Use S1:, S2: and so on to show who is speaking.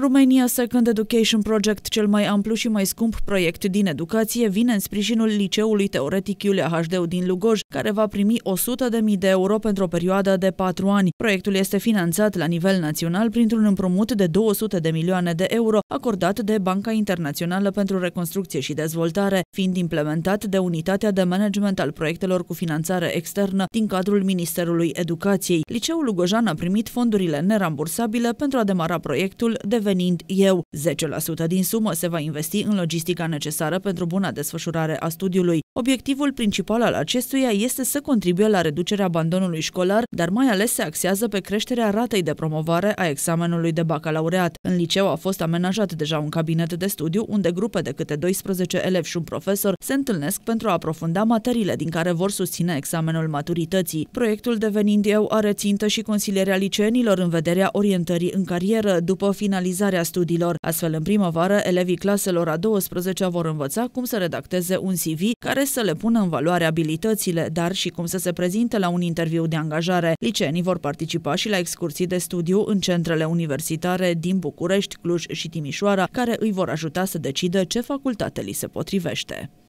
S1: România Second Education Project, cel mai amplu și mai scump proiect din educație, vine în sprijinul Liceului Teoretic Iulia Hdeu din Lugoj, care va primi 100.000 de euro pentru o perioadă de 4 ani. Proiectul este finanțat la nivel național printr-un împrumut de 200 de milioane de euro acordat de Banca Internațională pentru Reconstrucție și Dezvoltare, fiind implementat de Unitatea de Management al Proiectelor cu Finanțare Externă din cadrul Ministerului Educației. Liceul Lugojan a primit fondurile nerambursabile pentru a demara proiectul de devenind eu. 10% din sumă se va investi în logistica necesară pentru buna desfășurare a studiului. Obiectivul principal al acestuia este să contribuie la reducerea abandonului școlar, dar mai ales se axează pe creșterea ratei de promovare a examenului de bacalaureat. În liceu a fost amenajat deja un cabinet de studiu unde grupe de câte 12 elevi și un profesor se întâlnesc pentru a aprofunda materiile din care vor susține examenul maturității. Proiectul devenind eu are țintă și consilierea liceenilor în vederea orientării în carieră după finalizarea studiilor. Astfel, în primăvară, elevii claselor a 12 vor învăța cum să redacteze un CV care care să le pună în valoare abilitățile, dar și cum să se prezinte la un interviu de angajare. Liceenii vor participa și la excursii de studiu în centrele universitare din București, Cluj și Timișoara, care îi vor ajuta să decidă ce facultate li se potrivește.